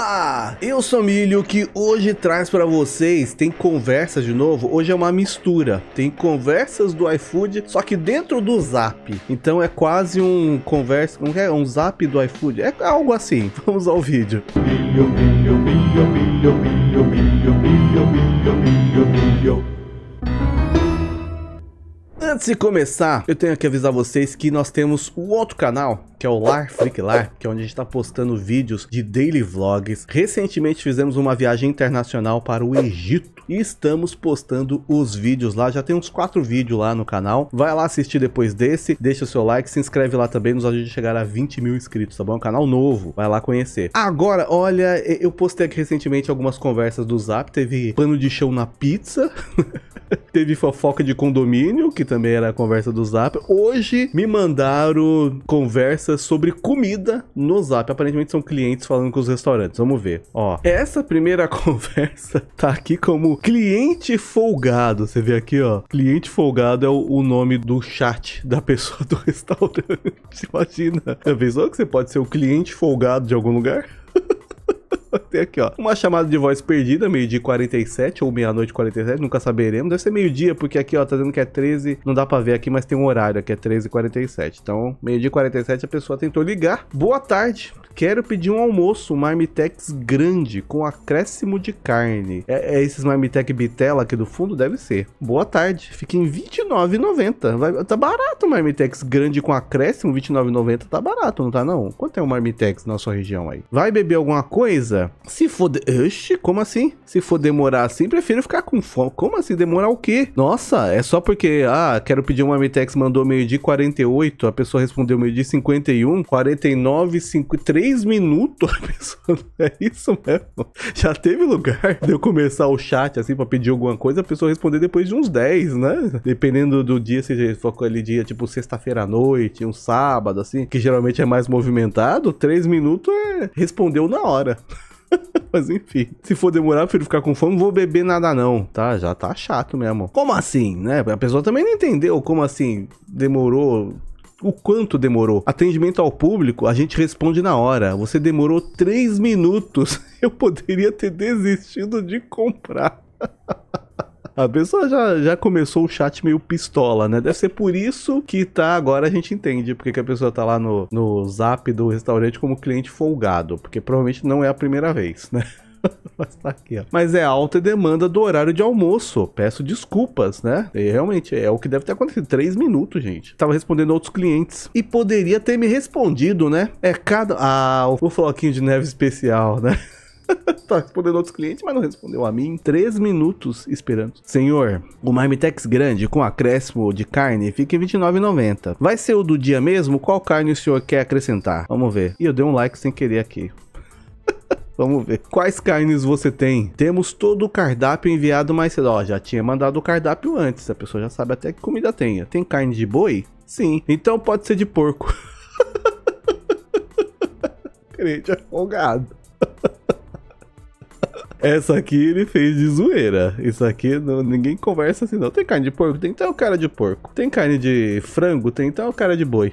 Olá, eu sou Milho que hoje traz para vocês tem conversas de novo. Hoje é uma mistura, tem conversas do iFood, só que dentro do Zap. Então é quase um conversa, como é? Um Zap do iFood, é algo assim. Vamos ao vídeo. milho, milho, milho, milho, milho, milho, milho, milho, milho. Antes de começar, eu tenho que avisar vocês que nós temos o um outro canal que é o Lar Freak Lar, que é onde a gente está postando vídeos de daily vlogs. Recentemente fizemos uma viagem internacional para o Egito e estamos postando os vídeos lá. Já tem uns quatro vídeos lá no canal. Vai lá assistir depois desse, deixa o seu like, se inscreve lá também, nos ajude a chegar a 20 mil inscritos, tá bom? É um canal novo, vai lá conhecer. Agora, olha, eu postei aqui recentemente algumas conversas do Zap, teve pano de chão na pizza. teve fofoca de condomínio, que também era a conversa do Zap. Hoje me mandaram conversas sobre comida no Zap. Aparentemente são clientes falando com os restaurantes. Vamos ver. Ó, essa primeira conversa tá aqui como cliente folgado, você vê aqui, ó. Cliente folgado é o, o nome do chat da pessoa do restaurante. Imagina. Já pensou que você pode ser o cliente folgado de algum lugar? Tem aqui, ó. Uma chamada de voz perdida, meio-dia 47 ou meia-noite 47, nunca saberemos. Deve ser meio-dia, porque aqui, ó, tá dizendo que é 13. Não dá pra ver aqui, mas tem um horário aqui, é 13h47. Então, meio-dia 47, a pessoa tentou ligar. Boa tarde. Quero pedir um almoço, um marmitex grande, com acréscimo de carne. É, é esses marmitex bitela aqui do fundo? Deve ser. Boa tarde. Fica em R$29,90. Tá barato o marmitex grande com acréscimo, R$29,90. Tá barato, não tá não? Quanto é um marmitex na sua região aí? Vai beber alguma coisa? Beleza. Se for... De... Oxi, como assim? Se for demorar assim, prefiro ficar com fome. Como assim? Demorar o quê? Nossa, é só porque... Ah, quero pedir uma Mitex, mandou meio-dia 48. A pessoa respondeu meio-dia 51. 49, 5... 3 minutos. A pessoa... É isso mesmo? Já teve lugar de eu começar o chat, assim, pra pedir alguma coisa, a pessoa responder depois de uns 10, né? Dependendo do dia, se for aquele dia, tipo, sexta-feira à noite, um sábado, assim, que geralmente é mais movimentado, 3 minutos é... Respondeu na hora. Mas enfim, se for demorar, prefiro ficar com fome, vou beber nada não, tá? Já tá chato mesmo. Como assim, né? A pessoa também não entendeu como assim demorou o quanto demorou. Atendimento ao público, a gente responde na hora. Você demorou 3 minutos. Eu poderia ter desistido de comprar. A pessoa já, já começou o chat meio pistola, né? Deve ser por isso que tá agora a gente entende porque que a pessoa tá lá no, no zap do restaurante como cliente folgado, porque provavelmente não é a primeira vez, né? Mas tá aqui, ó. Mas é alta demanda do horário de almoço. Peço desculpas, né? E realmente é o que deve ter acontecido. Três minutos, gente. Tava respondendo outros clientes. E poderia ter me respondido, né? É cada. Ah, o floquinho de neve especial, né? tá respondendo outros clientes, mas não respondeu a mim. Três minutos esperando. Senhor, o Marmitex grande com acréscimo de carne fica em 29,90. Vai ser o do dia mesmo? Qual carne o senhor quer acrescentar? Vamos ver. E eu dei um like sem querer aqui. Vamos ver. Quais carnes você tem? Temos todo o cardápio enviado mais cedo. Ó, já tinha mandado o cardápio antes. A pessoa já sabe até que comida tenha. Tem carne de boi? Sim. Então pode ser de porco. Crente afogado. Essa aqui ele fez de zoeira. Isso aqui não, ninguém conversa assim, não. Tem carne de porco? Tem tal cara de porco. Tem carne de frango? Tem tal cara de boi.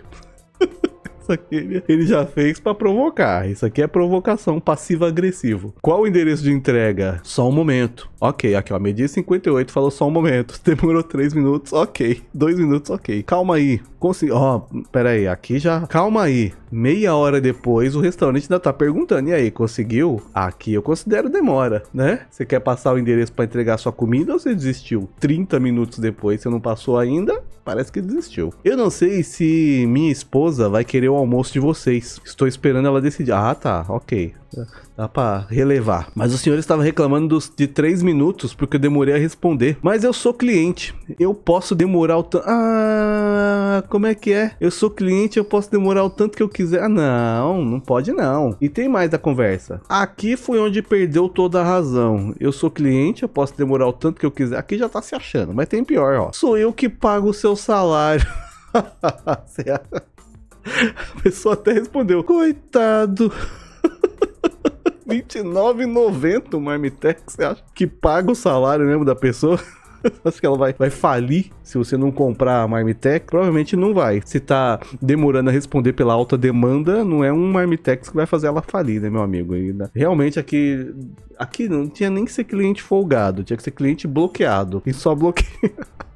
Isso aqui ele, ele já fez para provocar. Isso aqui é provocação passiva-agressivo. Qual o endereço de entrega? Só um momento. Ok, aqui ó, media 58, falou só um momento. Demorou 3 minutos, ok. 2 minutos, ok. Calma aí. Consegui... Ó, oh, pera aí, aqui já... Calma aí. Meia hora depois, o restaurante ainda tá perguntando. E aí, conseguiu? Aqui eu considero demora, né? Você quer passar o endereço para entregar sua comida ou você desistiu? 30 minutos depois, você não passou ainda? Parece que desistiu. Eu não sei se minha esposa vai querer o almoço de vocês. Estou esperando ela decidir. Ah, tá, ok. Dá pra relevar. Mas o senhor estava reclamando dos, de três minutos porque eu demorei a responder. Mas eu sou cliente. Eu posso demorar o tanto. Ah, como é que é? Eu sou cliente, eu posso demorar o tanto que eu quiser. Ah, não, não pode não. E tem mais da conversa. Aqui foi onde perdeu toda a razão. Eu sou cliente, eu posso demorar o tanto que eu quiser. Aqui já tá se achando, mas tem pior, ó. Sou eu que pago o seu salário. A pessoa até respondeu: Coitado. 29,90 o Marmitex, você acha? Que paga o salário mesmo da pessoa? Acho que ela vai, vai falir se você não comprar a Marmitex. Provavelmente não vai. Se tá demorando a responder pela alta demanda, não é um Marmitex que vai fazer ela falir, né, meu amigo? Ainda. Realmente aqui. Aqui não tinha nem que ser cliente folgado, tinha que ser cliente bloqueado. E só bloqueia.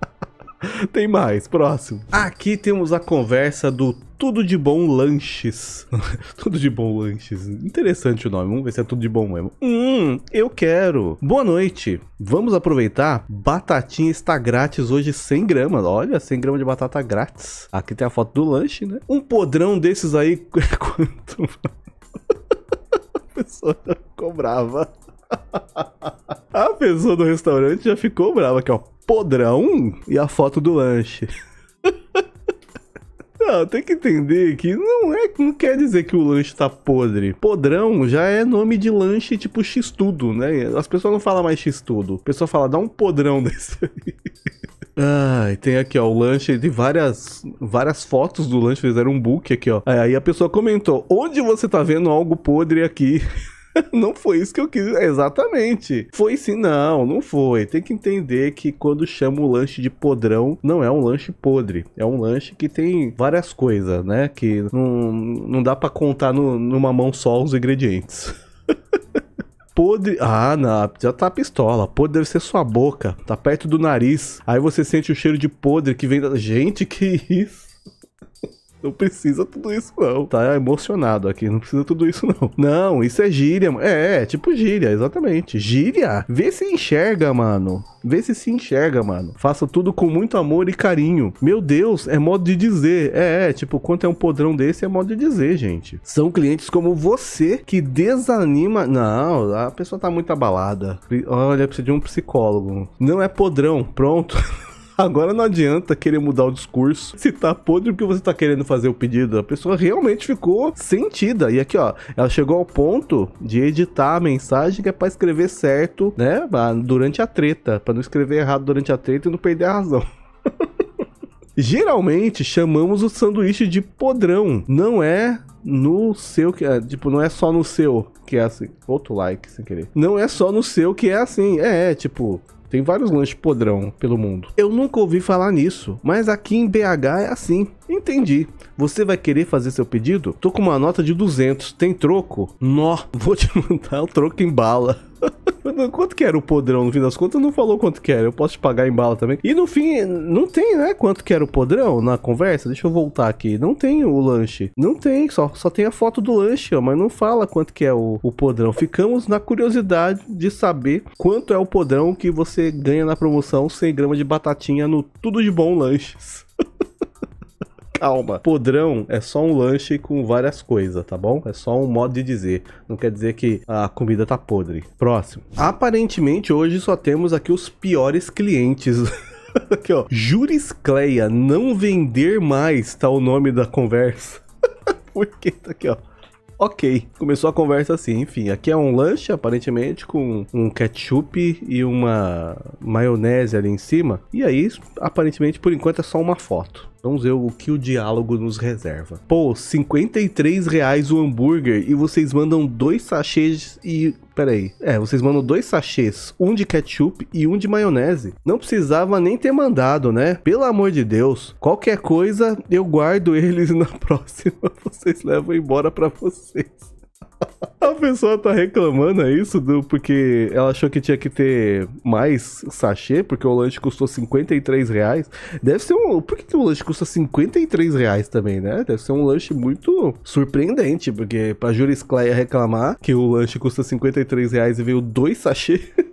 tem mais, próximo. Aqui temos a conversa do Tudo de Bom Lanches. tudo de Bom Lanches. Interessante o nome. Vamos ver se é tudo de bom mesmo. Hum, eu quero. Boa noite. Vamos aproveitar. Batatinha está grátis hoje, 100 gramas. Olha, 100 gramas de batata grátis. Aqui tem a foto do lanche, né? Um podrão desses aí, quanto... a pessoa cobrava. A pessoa do restaurante já ficou brava aqui, ó podrão e a foto do lanche. Não, tem que entender que não é, não quer dizer que o lanche tá podre. Podrão já é nome de lanche tipo x tudo, né? As pessoas não falam mais x tudo. A pessoa fala dá um podrão desse aí. Ai, ah, tem aqui, ó, o lanche de várias várias fotos do lanche, fizeram um book aqui, ó. Aí a pessoa comentou: "Onde você tá vendo algo podre aqui?" não foi isso que eu quis. Exatamente. Foi sim, não, não foi. Tem que entender que quando chama o lanche de podrão, não é um lanche podre. É um lanche que tem várias coisas, né? Que não, não dá para contar no, numa mão só os ingredientes. podre. Ah, não, já tá pistola. Podre deve ser sua boca, tá perto do nariz. Aí você sente o cheiro de podre que vem da. Gente, que isso? Não precisa tudo isso, não. Tá emocionado aqui, não precisa tudo isso, não. Não, isso é gíria. É, é tipo gíria, exatamente. Gíria? Vê se enxerga, mano. Vê se se enxerga, mano. Faça tudo com muito amor e carinho. Meu Deus, é modo de dizer. É, é, tipo, quanto é um podrão desse, é modo de dizer, gente. São clientes como você que desanima. Não, a pessoa tá muito abalada. Olha, precisa de um psicólogo. Não é podrão, pronto. Agora não adianta querer mudar o discurso se tá podre porque você tá querendo fazer o pedido. A pessoa realmente ficou sentida. E aqui, ó, ela chegou ao ponto de editar a mensagem que é pra escrever certo, né? Durante a treta. para não escrever errado durante a treta e não perder a razão. Geralmente chamamos o sanduíche de podrão. Não é no seu que é, tipo, não é só no seu que é assim. Outro like sem querer. Não é só no seu que é assim. É, é tipo, tem vários lanches podrão pelo mundo. Eu nunca ouvi falar nisso, mas aqui em BH é assim. Entendi. Você vai querer fazer seu pedido? Tô com uma nota de 200. Tem troco? Nó, vou te mandar o troco em bala. Quanto que era o podrão? No fim das contas, não falou quanto que era. Eu posso te pagar em bala também. E no fim, não tem, né? Quanto que era o podrão na conversa? Deixa eu voltar aqui. Não tem o lanche. Não tem, só, só tem a foto do lanche, ó, mas não fala quanto que é o, o podrão. Ficamos na curiosidade de saber quanto é o podrão que você ganha na promoção 100 gramas de batatinha no Tudo de Bom Lanches. Calma. Podrão é só um lanche com várias coisas, tá bom? É só um modo de dizer. Não quer dizer que a comida tá podre. Próximo. Aparentemente hoje só temos aqui os piores clientes. aqui, ó. Juriscleia, não vender mais, tá o nome da conversa. Por que tá aqui, ó? Ok, começou a conversa assim. Enfim, aqui é um lanche, aparentemente, com um ketchup e uma maionese ali em cima. E aí, aparentemente, por enquanto é só uma foto. Vamos ver o que o diálogo nos reserva. Pô, 53 reais o hambúrguer e vocês mandam dois sachês e... Peraí. É, vocês mandam dois sachês, um de ketchup e um de maionese. Não precisava nem ter mandado, né? Pelo amor de Deus. Qualquer coisa, eu guardo eles na próxima. Vocês levam embora para vocês. A pessoa tá reclamando, é isso? Do, porque ela achou que tinha que ter mais sachê, porque o lanche custou 53 reais. Deve ser um. Por que, o lanche custa 53 reais também, né? Deve ser um lanche muito surpreendente, porque pra Jurisclaia reclamar que o lanche custa 53 reais e veio dois sachês.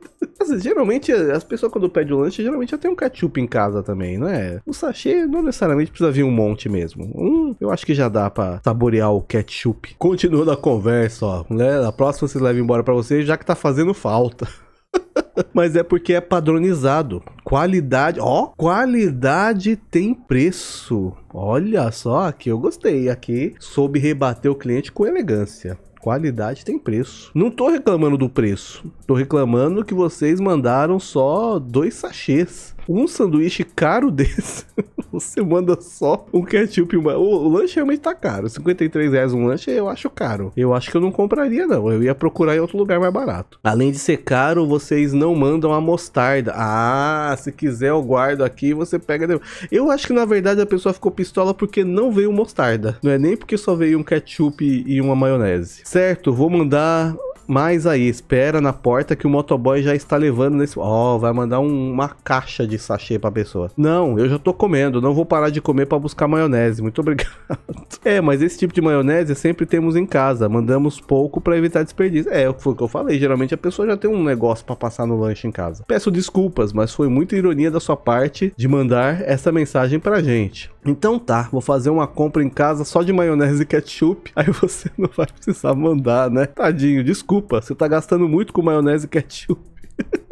geralmente as pessoas quando pedem o lanche, geralmente já tem um ketchup em casa também, não é? O sachê não necessariamente precisa vir um monte mesmo. Um, eu acho que já dá para saborear o ketchup. Continuando a conversa, ó, né? Na próxima vocês levam embora para vocês, já que tá fazendo falta. Mas é porque é padronizado. Qualidade, ó, qualidade tem preço. Olha só, aqui eu gostei. Aqui soube rebater o cliente com elegância qualidade tem preço. Não tô reclamando do preço. Tô reclamando que vocês mandaram só dois sachês. Um sanduíche caro desse, você manda só um ketchup e uma... O, o lanche realmente tá caro. 53 reais um lanche eu acho caro. Eu acho que eu não compraria, não. Eu ia procurar em outro lugar mais barato. Além de ser caro, vocês não mandam a mostarda. Ah, se quiser eu guardo aqui você pega... Eu acho que, na verdade, a pessoa ficou pistola porque não veio mostarda. Não é nem porque só veio um ketchup e uma maionese. Certo, vou mandar mais aí. Espera na porta que o motoboy já está levando nesse. Ó, oh, vai mandar um, uma caixa de sachê pra pessoa. Não, eu já tô comendo. Não vou parar de comer para buscar maionese. Muito obrigado. É, mas esse tipo de maionese sempre temos em casa. Mandamos pouco para evitar desperdício. É, foi o que eu falei. Geralmente a pessoa já tem um negócio para passar no lanche em casa. Peço desculpas, mas foi muita ironia da sua parte de mandar essa mensagem pra gente. Então tá, vou fazer uma compra em casa só de maionese e ketchup, aí você não vai precisar mandar, né? Tadinho, desculpa, você tá gastando muito com maionese e ketchup.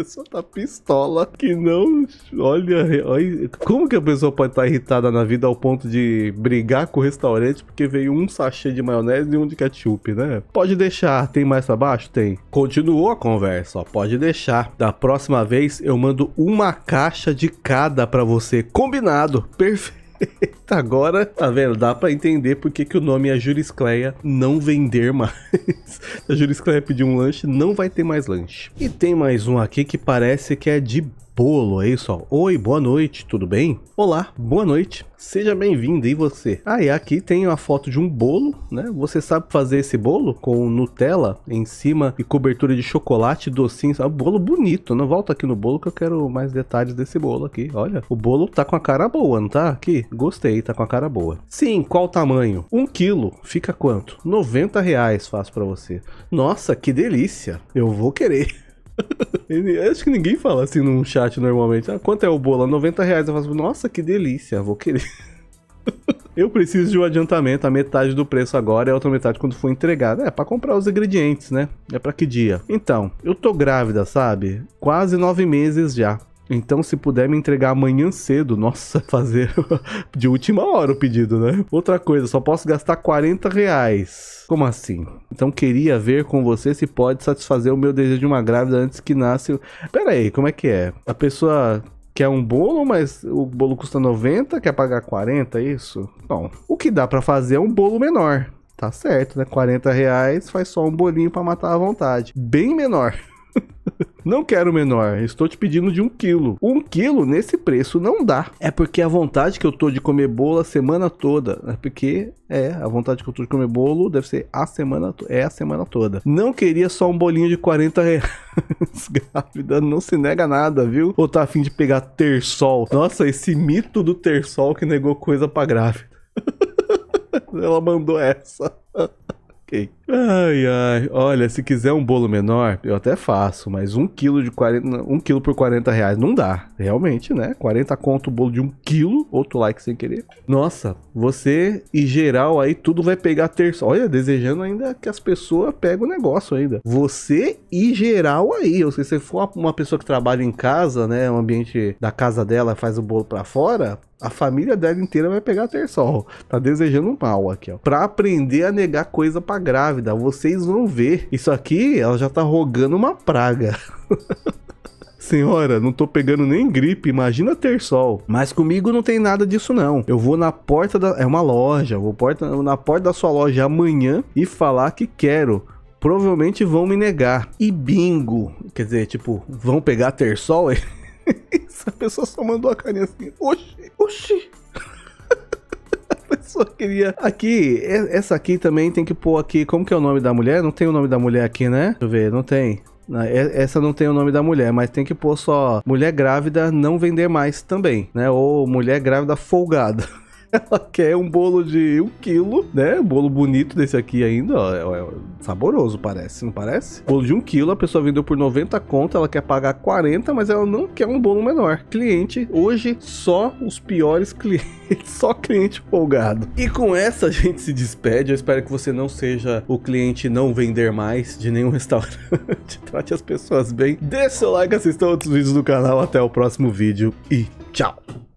pessoa tá pistola que não. Olha, olha, como que a pessoa pode estar tá irritada na vida ao ponto de brigar com o restaurante porque veio um sachê de maionese e um de ketchup, né? Pode deixar, tem mais pra baixo? Tem. Continuou a conversa, ó. Pode deixar. Da próxima vez eu mando uma caixa de cada para você. Combinado. Perfeito. Agora, tá vendo? Dá pra entender por que o nome é Juriscleia não vender mais. a Juriscleia pediu um lanche, não vai ter mais lanche. E tem mais um aqui que parece que é de Bolo aí é só. Oi, boa noite, tudo bem? Olá, boa noite, seja bem-vindo, e você? Ah, aqui tem uma foto de um bolo, né? Você sabe fazer esse bolo com Nutella em cima e cobertura de chocolate, docinho, sabe? Bolo bonito, não volta aqui no bolo que eu quero mais detalhes desse bolo aqui, olha. O bolo tá com a cara boa, não tá? Aqui, gostei, tá com a cara boa. Sim, qual o tamanho? Um quilo, fica quanto? 90 reais faço pra você. Nossa, que delícia, eu vou querer. Eu acho que ninguém fala assim num chat normalmente. Ah, quanto é o bolo? 90 reais. Eu falo, assim, nossa, que delícia, vou querer. Eu preciso de um adiantamento, a metade do preço agora e a outra metade quando for entregado. É para comprar os ingredientes, né? É para que dia? Então, eu tô grávida, sabe? Quase nove meses já. Então, se puder me entregar amanhã cedo, nossa, fazer de última hora o pedido, né? Outra coisa, só posso gastar 40 reais. Como assim? Então, queria ver com você se pode satisfazer o meu desejo de uma grávida antes que nasça. Pera aí, como é que é? A pessoa quer um bolo, mas o bolo custa 90, quer pagar 40, é isso? Bom, o que dá para fazer é um bolo menor. Tá certo, né? 40 reais faz só um bolinho para matar à vontade. Bem menor. Não quero menor, estou te pedindo de um quilo. Um quilo nesse preço não dá. É porque a vontade que eu tô de comer bolo a semana toda. É porque é, a vontade que eu tô de comer bolo deve ser a semana É a semana toda. Não queria só um bolinho de 40 reais. Grávida não se nega nada, viu? Ou tá afim de pegar terçol? Nossa, esse mito do terçol que negou coisa pra grávida. Ela mandou essa. ok. Ai, ai. Olha, se quiser um bolo menor, eu até faço, mas um quilo de 40, um quilo por 40 reais não dá. Realmente, né? 40 conto o bolo de um quilo, outro like sem querer. Nossa, você e geral aí tudo vai pegar terça. Olha, desejando ainda que as pessoas peguem o negócio ainda. Você e geral aí. Ou se você for uma pessoa que trabalha em casa, né? O ambiente da casa dela faz o bolo para fora, a família dela inteira vai pegar terçol. Tá desejando mal aqui, ó. Pra aprender a negar coisa pra grávida grávida, vocês vão ver. Isso aqui, ela já tá rogando uma praga. Senhora, não tô pegando nem gripe, imagina ter sol. Mas comigo não tem nada disso não. Eu vou na porta da é uma loja, vou porta na porta da sua loja amanhã e falar que quero. Provavelmente vão me negar. E bingo, quer dizer, tipo, vão pegar ter sol? Essa pessoa só mandou a carinha assim. Oxi, oxi só queria. Aqui, é, essa aqui também tem que pôr aqui. Como que é o nome da mulher? Não tem o nome da mulher aqui, né? Deixa eu ver, não tem. Ah, é, essa não tem o nome da mulher, mas tem que pôr só mulher grávida não vender mais também, né? Ou mulher grávida folgada. Ela quer um bolo de um quilo, né? Um bolo bonito desse aqui ainda, ó. É, é saboroso, parece, não parece? Bolo de um quilo, a pessoa vendeu por 90 conto, ela quer pagar 40, mas ela não quer um bolo menor. Cliente, hoje só os piores clientes, só cliente folgado. E com essa a gente se despede. Eu espero que você não seja o cliente não vender mais de nenhum restaurante. Trate as pessoas bem. Dê seu like, assista outros vídeos do canal. Até o próximo vídeo e tchau!